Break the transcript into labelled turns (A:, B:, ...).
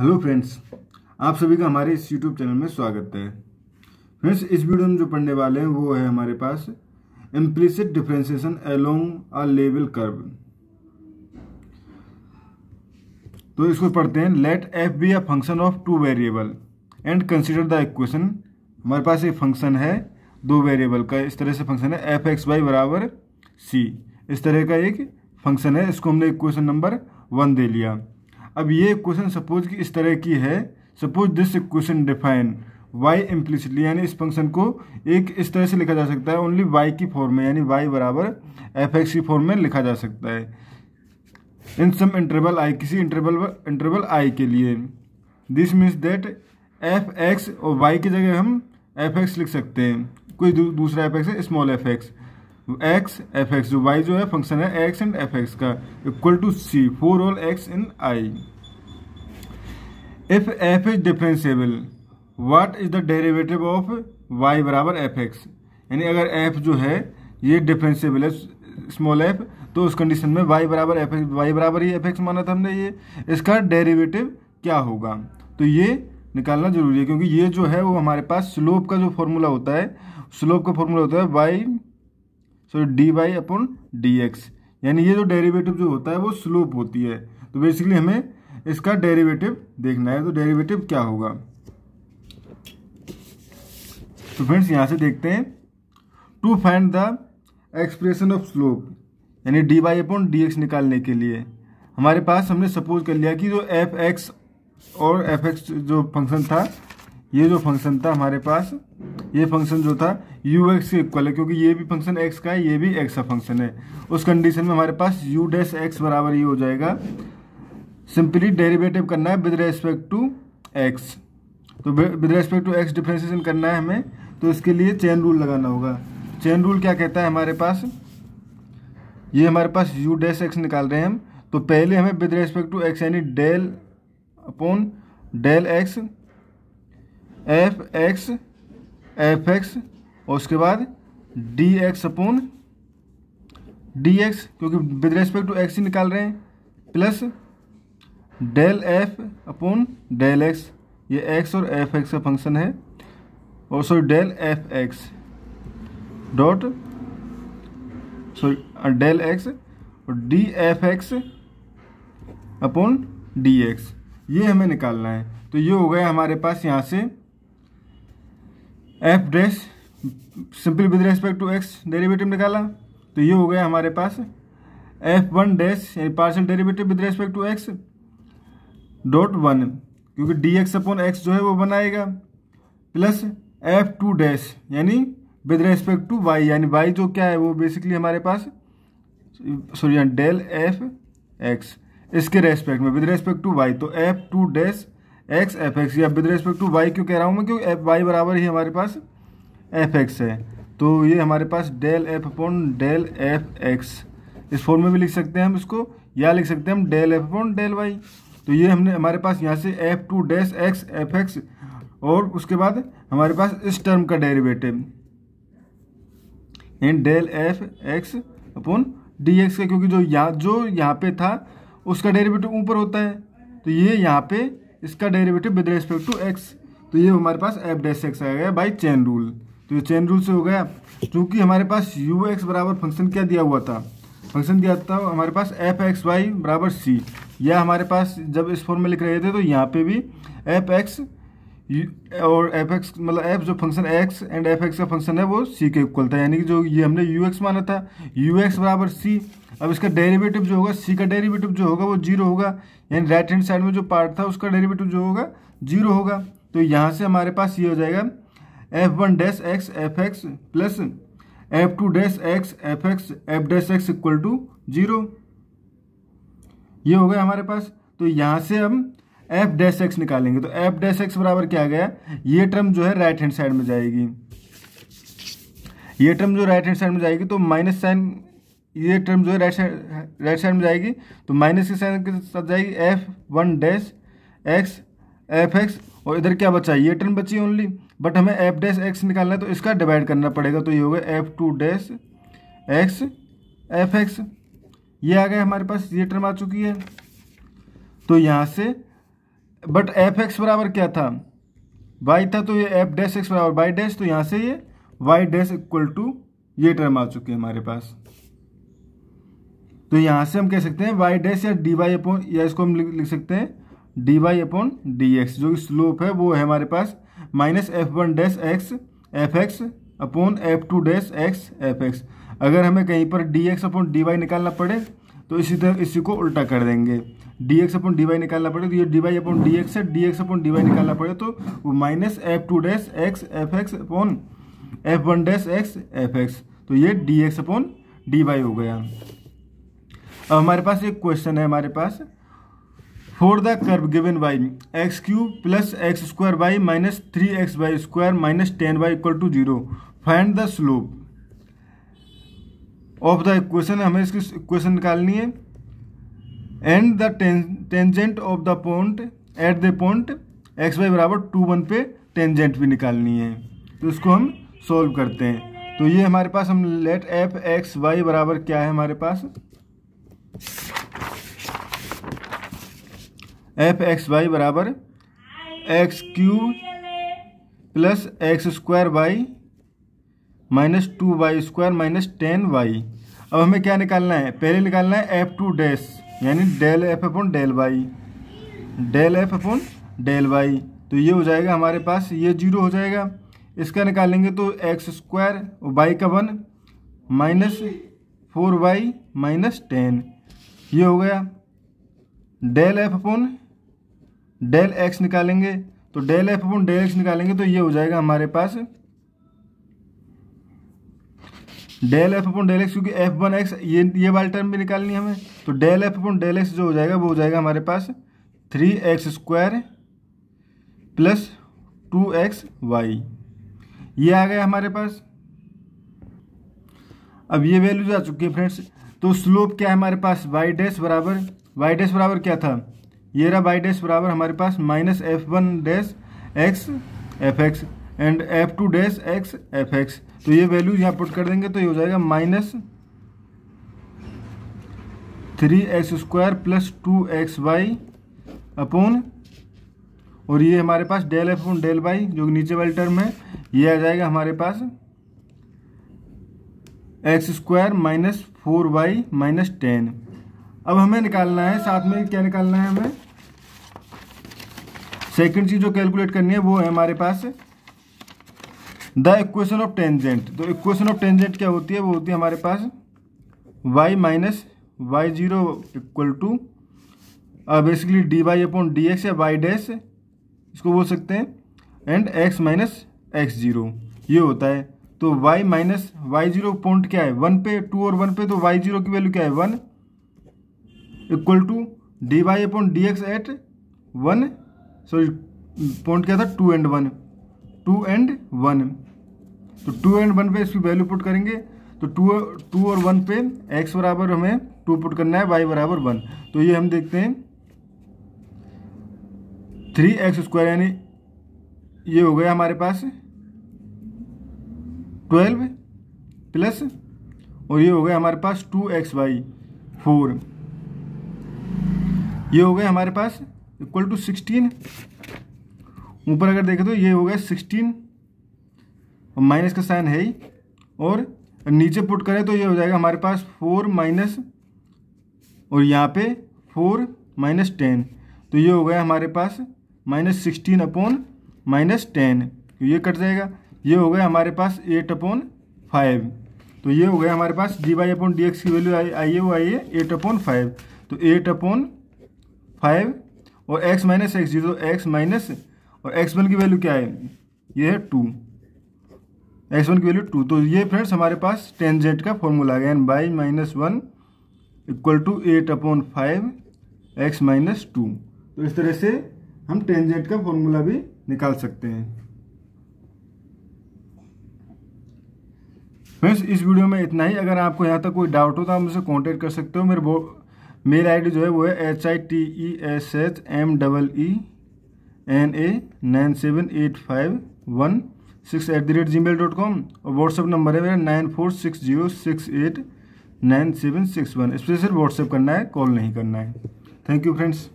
A: hello friends आप सभी का हमारे इस यूट्यूब चैनल में स्वागत है फ्रेंड्स इस वीडियो में जो पढ़ने वाले हैं वो है हमारे पास implicit differentiation along a level curve तो इसको पढ़ते हैं let F be a function of two variable and consider the equation हमारे पास एक फंक्शन है दो वेरिएबल का इस तरह से फंक्शन है एफ एक्स वाई बराबर सी इस तरह का एक फंक्शन है इसको हमने इक्वेशन नंबर वन दे लिया अब ये क्वेश्चन सपोज कि इस तरह की है suppose this question define Y implicitly यानी इस फंक्शन को एक इस तरह से लिखा जा सकता है ओनली वाई की फॉर्म में यानी वाई बराबर एफ एक्स की फॉर्म में लिखा जा सकता है इन सम इंटरवल आई किसी इंटरवल इंटरवल आई के लिए this means that F X और वाई की जगह हम एफ एक्स लिख सकते हैं कोई दू, दूसरा एफ एक्स है small F X X F X जो वाई जो है फंक्शन है एक्स एंड एफ एक्स का equal to C for all X in I if F is differentiable what is the derivative of Y बराबर F X यानी अगर F जो है ये डिफरेंशियबल है स्मॉल एफ तो उस कंडीशन में वाई बराबर एफ एक्स वाई बराबर ही एफ एक्स माना था हमने ये इसका डेरिवेटिव क्या होगा तो ये निकालना जरूरी है क्योंकि ये जो है वो हमारे पास स्लोप का जो फॉर्मूला होता है स्लोप का फॉर्मूला होता है Y so D Y upon D X यानी ये जो डेरिवेटिव जो होता है वो स्लोप होती है तो बेसिकली हमें इसका डेरिवेटिव देखना है तो डेरिवेटिव क्या होगा तो फ्रेंड्स यहाँ से देखते हैं to find the expression of slope यानी D Y upon D X निकालने के लिए हमारे पास हमने सपोज कर लिया कि जो एफ एक्स और एफ एक्स जो फंक्शन था ये जो फंक्शन था हमारे पास ये फंक्शन जो था यू एक्स के इक्वल है क्योंकि ये भी फंक्शन एक्स का है ये भी एक्स का फंक्शन है उस कंडीशन में हमारे पास यू डैश एक्स बराबर ये हो जाएगा सिंपली डेरिवेटिव करना है विद रेस्पेक्ट टू एक्स तो with respect to X differentiation करना है हमें तो इसके लिए चेन रूल लगाना होगा चेन रूल क्या कहता है हमारे पास ये हमारे पास यू डैश एक्स निकाल रहे हैं हम तो पहले हमें विद रेस्पेक्ट टू एक्स यानी del upon del X F X F X और उसके बाद D X upon D X क्योंकि विद रेस्पेक्ट टू एक्स ही निकाल रहे हैं plus del F upon del X ये एक्स और एफ एक्स का फंक्शन है और sorry del F X dot sorry del X और D F X upon D X ये हमें निकालना है तो ये हो गया हमारे पास यहाँ से F dash simple with respect to X derivative निकाला तो ये हो गया हमारे पास एफ वन डैश यानी partial derivative with respect to X dot one क्योंकि डी एक्स अपॉन एक्स जो है वो बनाएगा प्लस एफ टू डैश यानी विद रेस्पेक्ट टू वाई यानी वाई जो क्या है वो बेसिकली हमारे पास सॉरी डेल एफ एक्स इसके रेस्पेक्ट में विद रेस्पेक्ट टू वाई तो F two dash X F X या विद रेस्पेक्ट टू वाई क्यों कह रहा हूँ मैं क्योंकि एफ वाई बराबर ही हमारे पास एफ एक्स है तो ये हमारे पास del F upon del F X इस फॉर्म में भी लिख सकते हैं हम इसको या लिख सकते हैं हम del F upon del Y तो ये हमने हमारे पास यहाँ से F two dash X F X और उसके बाद हमारे पास इस टर्म का derivative in del F X upon D X का क्योंकि जो यहाँ जो यहाँ पे था उसका डेरिवेटिव ऊपर होता है तो ये यहाँ पे इसका derivative with respect to X तो ये हमारे पास एफ डैश एक्स आ गया बाई चेन रूल तो ये चेन रूल से हो गया चूँकि हमारे पास यू एक्स बराबर फंक्शन क्या दिया हुआ था फंक्शन दिया था हमारे पास एफ एक्स वाई बराबर सी या हमारे पास जब इस फॉर्म में लिख रहे थे तो यहाँ पे भी एफ एक्स और एफ एक्स मतलब एफ जो function X and F X का फंक्शन है वो सी के इक्वल था यानी कि जो ये हमने यू एक्स माना था यू एक्स बराबर सी अब इसका डेरिवेटिव जो होगा सी का डेरिवेटिव जो होगा वो जीरो होगा यानी राइट हैंड साइड में जो पार्ट था उसका डेरिवेटिव जो होगा जीरो होगा तो यहाँ से हमारे पास ये हो जाएगा F one dash X F X plus F two dash X F X F dash X equal to zero ये हो गया हमारे पास तो यहाँ से हम एफ डैश एक्स निकालेंगे तो एफ डैश एक्स बराबर क्या आ गया ये टर्म जो है राइट हैंड साइड में जाएगी ये टर्म जो राइट हैंड साइड में जाएगी तो माइनस साइन ये टर्म जो है राइट साइड राइट साइड में जाएगी तो माइनस के साइन के साथ जाएगी F one dash X F X और इधर क्या बचा ये टर्म बची ओनली बट हमें एफ डैश एक्स निकालना है तो इसका डिवाइड करना पड़ेगा तो ये होगा F two dash X F X ये आ गया हमारे पास ये टर्म आ चुकी है तो यहाँ से बट एफ एक्स बराबर क्या था वाई था तो ये एफ डैश एक्स बराबर वाई डैश तो यहाँ से ये वाई डैश इक्वल टू ये टर्म आ चुकी है हमारे पास तो यहाँ से हम कह सकते हैं वाई डैश या डी वाई अपॉन या इसको हम लिख सकते हैं D Y upon D X जो स्लोप है वो है हमारे पास minus F one dash X F X upon F two dash X F X अगर हमें कहीं पर D X upon D Y निकालना पड़े तो इसी तरह इसी को उल्टा कर देंगे D X upon D Y निकालना पड़ेगा तो ये D Y upon D X है D X upon D Y निकालना पड़ेगा तो वो minus F two dash X F X upon F one dash X F X तो ये D X upon D Y हो गया अब हमारे पास एक क्वेश्चन है हमारे पास for the curve given by X cube plus X square by minus three X Y square minus ten Y equal to zero find the slope of the equation हमें इसकी इक्वेशन निकालनी है and the tangent of the point at the point X Y बराबर two one पे tangent भी निकालनी है तो इसको हम सॉल्व करते हैं तो ये हमारे पास हम लेट एफ एक्स वाई बराबर क्या है हमारे पास एफ एक्स वाई बराबर X cube plus X square Y minus two Y square minus ten Y अब हमें क्या निकालना है पहले निकालना है एफ टू डैश यानी del F upon del Y del F upon del Y तो ये हो जाएगा हमारे पास ये जीरो हो जाएगा इसका निकालेंगे तो एक्स स्क्वायर वाई का one minus four Y minus ten ये हो गया del F upon del X निकालेंगे तो del F upon del X निकालेंगे तो ये हो जाएगा हमारे पास del F upon del X क्योंकि एफ वन एक्स ये ये वाली टर्म भी निकालनी है हमें तो del F upon del X जो हो जाएगा वो हो जाएगा हमारे पास three X square plus two X Y ये आ गया हमारे पास अब ये वैल्यूज आ चुकी है फ्रेंड्स तो स्लोप क्या है हमारे पास वाई डैश बराबर वाई डैश बराबर क्या था ये रहा वाई डैश बराबर हमारे पास minus F one dash X F X and F two dash X F X तो ये वैल्यू यहाँ पुट कर देंगे तो ये हो जाएगा minus three X square plus two X Y upon और ये हमारे पास del F upon del Y जो नीचे वाली टर्म है ये आ जाएगा हमारे पास X square minus four Y minus ten अब हमें निकालना है साथ में क्या निकालना है हमें सेकंड चीज़ जो कैलकुलेट करनी है वो है हमारे पास द इक्वेशन ऑफ टेंजेंट तो इक्वेशन ऑफ टेंजेंट क्या होती है वो होती है हमारे पास Y minus Y zero equal to basically D Y upon D X या वाई डैश इसको बोल सकते हैं and X minus X zero ये होता है तो Y minus Y zero point क्या है वन पे टू और वन पे तो वाई जीरो की वैल्यू क्या है one equal to D Y upon D X at one sorry point क्या था two and one two and one तो टू एंड वन पे इसकी वैल्यू पुट करेंगे तो टू टू और वन पे एक्स बराबर हमें टू पुट करना है वाई बराबर वन तो ये हम देखते हैं थ्री एक्स स्क्वायर यानी ये हो गया हमारे पास ट्वेल्व प्लस और ये हो गया हमारे पास टू एक्स वाई फोर ये हो गया हमारे पास इक्वल टू सिक्सटीन ऊपर अगर देखें तो ये हो गया सिक्सटीन माइनस का साइन है ही और नीचे पुट करें तो ये हो जाएगा हमारे पास फोर माइनस और यहाँ पे फोर माइनस टेन तो ये हो गया हमारे पास minus sixteen upon minus ten तो ये कट जाएगा ये हो गया हमारे पास एट अपॉन फाइव तो ये हो गया हमारे पास D Y upon D X की वैल्यू आई आई है वो आई है एट अपॉन फाइव तो एट अपॉन फाइव और X minus X zero X minus और एक्स वन की वैल्यू क्या है ये है टू एक्स वन की वैल्यू टू तो ये फ्रेंड्स हमारे पास टेन जेड का फॉर्मूला है गया and Y minus one equal to eight upon five X minus to तो इस तरह से हम टेन जेड का फॉर्मूला भी निकाल सकते हैं फ्रेंड्स इस वीडियो में इतना ही अगर आपको यहाँ तक कोई डाउट हो तो आप मुझसे कॉन्टेक्ट कर सकते हो मेरे मेल आई जो है वो है H I T E S H M double E N A nine seven eight five one six at the rate gmail dot com और व्हाट्सअप नंबर है मेरा nine four six zero six eight nine seven six one इस पर सिर्फ WhatsApp करना है call नहीं करना है थैंक यू फ्रेंड्स